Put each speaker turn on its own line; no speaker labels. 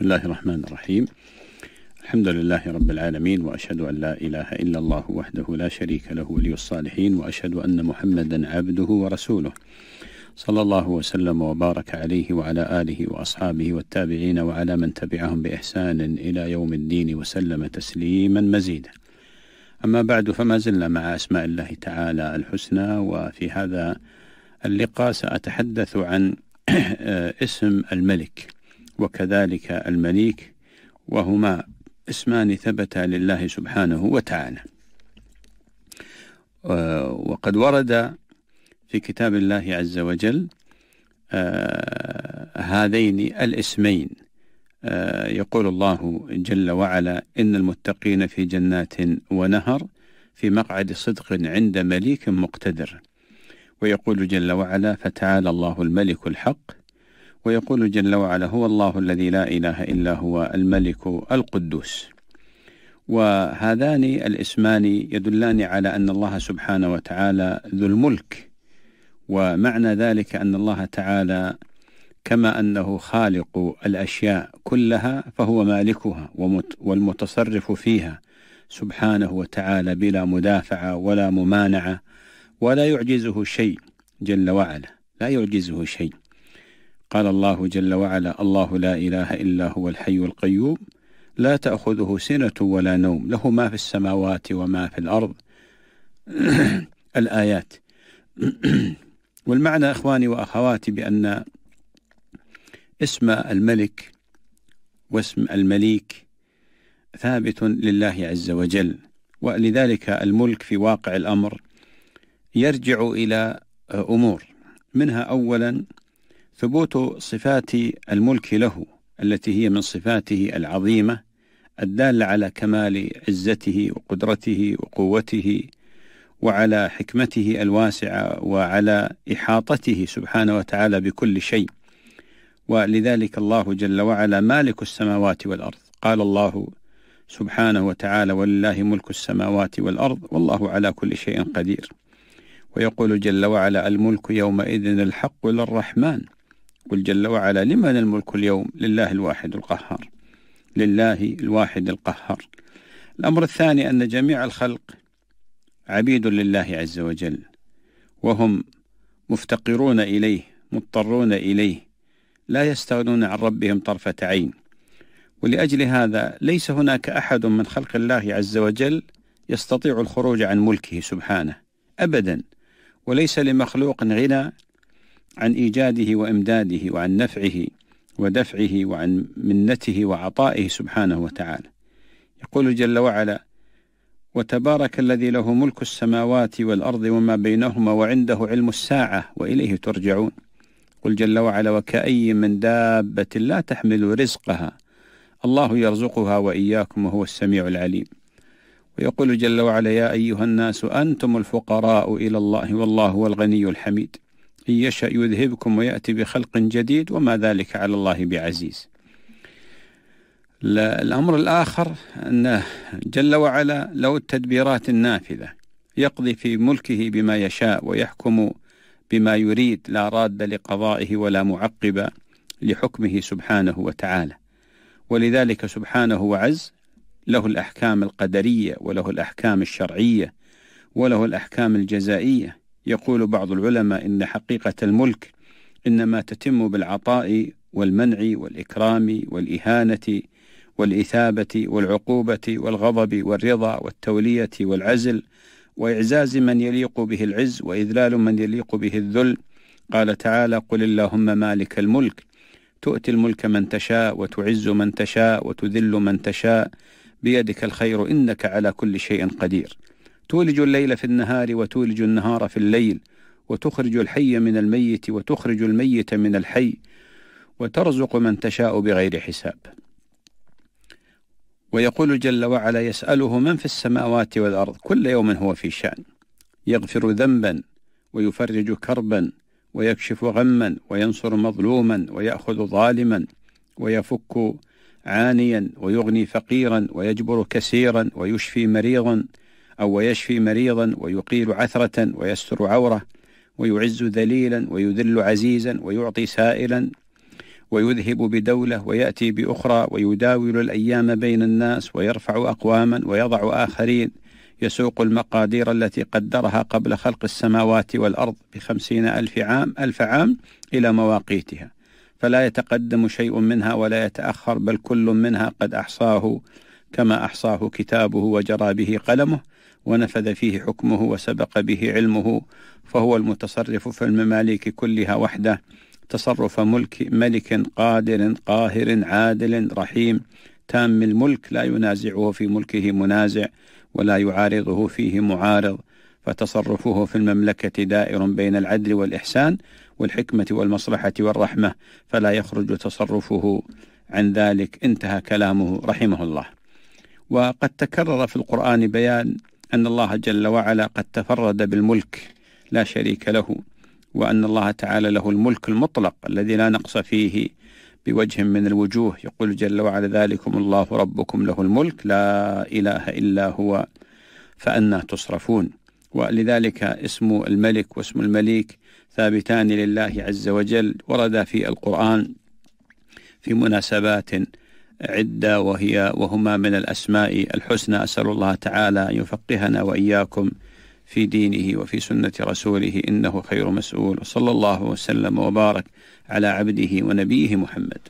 بسم الله الرحمن الرحيم الحمد لله رب العالمين وأشهد أن لا إله إلا الله وحده لا شريك له ولي الصالحين وأشهد أن محمدا عبده ورسوله صلى الله وسلم وبارك عليه وعلى آله وأصحابه والتابعين وعلى من تبعهم بإحسان إلى يوم الدين وسلم تسليما مزيدا أما بعد فما زلنا مع أسماء الله تعالى الحسنى وفي هذا اللقاء سأتحدث عن اسم الملك وكذلك المليك وهما اسمان ثبتا لله سبحانه وتعالى آه، وقد ورد في كتاب الله عز وجل آه، هذين الاسمين آه، يقول الله جل وعلا إن المتقين في جنات ونهر في مقعد صدق عند مليك مقتدر ويقول جل وعلا فتعالى الله الملك الحق ويقول جل وعلا هو الله الذي لا إله إلا هو الملك القدوس وهذان الاسمان يدلان على أن الله سبحانه وتعالى ذو الملك ومعنى ذلك أن الله تعالى كما أنه خالق الأشياء كلها فهو مالكها والمتصرف فيها سبحانه وتعالى بلا مدافعة ولا ممانعة ولا يعجزه شيء جل وعلا لا يعجزه شيء قال الله جل وعلا الله لا إله إلا هو الحي القيوم لا تأخذه سنة ولا نوم له ما في السماوات وما في الأرض الآيات والمعنى إخواني وأخواتي بأن اسم الملك واسم المليك ثابت لله عز وجل ولذلك الملك في واقع الأمر يرجع إلى أمور منها أولا ثبوت صفات الملك له التي هي من صفاته العظيمة الدالة على كمال عزته وقدرته وقوته وعلى حكمته الواسعة وعلى إحاطته سبحانه وتعالى بكل شيء ولذلك الله جل وعلا مالك السماوات والأرض قال الله سبحانه وتعالى ولله ملك السماوات والأرض والله على كل شيء قدير ويقول جل وعلا الملك يومئذ الحق للرحمن يقول جل وعلا لمن الملك اليوم لله الواحد القهار لله الواحد القهار الأمر الثاني أن جميع الخلق عبيد لله عز وجل وهم مفتقرون إليه مضطرون إليه لا يستغنون عن ربهم طرفة عين ولأجل هذا ليس هناك أحد من خلق الله عز وجل يستطيع الخروج عن ملكه سبحانه أبدا وليس لمخلوق غنى عن إيجاده وإمداده وعن نفعه ودفعه وعن منته وعطائه سبحانه وتعالى يقول جل وعلا وتبارك الذي له ملك السماوات والأرض وما بينهما وعنده علم الساعة وإليه ترجعون قل جل وعلا وكأي من دابة لا تحمل رزقها الله يرزقها وإياكم وهو السميع العليم ويقول جل وعلا يا أيها الناس أنتم الفقراء إلى الله والله هو الغني الحميد إن يشأ يذهبكم ويأتي بخلق جديد وما ذلك على الله بعزيز الأمر الآخر أنه جل وعلا له التدبيرات النافذة يقضي في ملكه بما يشاء ويحكم بما يريد لا راد لقضائه ولا معقب لحكمه سبحانه وتعالى ولذلك سبحانه وعز له الأحكام القدرية وله الأحكام الشرعية وله الأحكام الجزائية يقول بعض العلماء إن حقيقة الملك إنما تتم بالعطاء والمنع والإكرام والإهانة والإثابة والعقوبة والغضب والرضا والتولية والعزل وإعزاز من يليق به العز وإذلال من يليق به الذل قال تعالى قل اللهم مالك الملك تؤتي الملك من تشاء وتعز من تشاء وتذل من تشاء بيدك الخير إنك على كل شيء قدير تولج الليل في النهار وتولج النهار في الليل وتخرج الحي من الميت وتخرج الميت من الحي وترزق من تشاء بغير حساب ويقول جل وعلا يسأله من في السماوات والأرض كل يوم هو في شأن يغفر ذنبا ويفرج كربا ويكشف غما وينصر مظلوما ويأخذ ظالما ويفك عانيا ويغني فقيرا ويجبر كسيرا ويشفي مريضا أو ويشفي مريضا ويقيل عثرة ويستر عورة ويعز ذليلا ويذل عزيزا ويعطي سائلا ويذهب بدولة ويأتي بأخرى ويداول الأيام بين الناس ويرفع أقواما ويضع آخرين يسوق المقادير التي قدرها قبل خلق السماوات والأرض بخمسين ألف عام ألف عام إلى مواقيتها فلا يتقدم شيء منها ولا يتأخر بل كل منها قد أحصاه كما أحصاه كتابه وجرى به قلمه ونفذ فيه حكمه وسبق به علمه فهو المتصرف في المماليك كلها وحده تصرف ملك ملك قادر قاهر عادل رحيم تام الملك لا ينازعه في ملكه منازع ولا يعارضه فيه معارض فتصرفه في المملكة دائر بين العدل والإحسان والحكمة والمصلحة والرحمة فلا يخرج تصرفه عن ذلك انتهى كلامه رحمه الله وقد تكرر في القرآن بيان أن الله جل وعلا قد تفرد بالملك لا شريك له وأن الله تعالى له الملك المطلق الذي لا نقص فيه بوجه من الوجوه يقول جل وعلا ذلكم الله ربكم له الملك لا إله إلا هو فأنا تصرفون ولذلك اسم الملك واسم المليك ثابتان لله عز وجل وردا في القرآن في مناسبات عدة وهي وهما من الأسماء الحسنى أسأل الله تعالى أن يفقهنا وإياكم في دينه وفي سنة رسوله إنه خير مسؤول صلى الله وسلم وبارك على عبده ونبيه محمد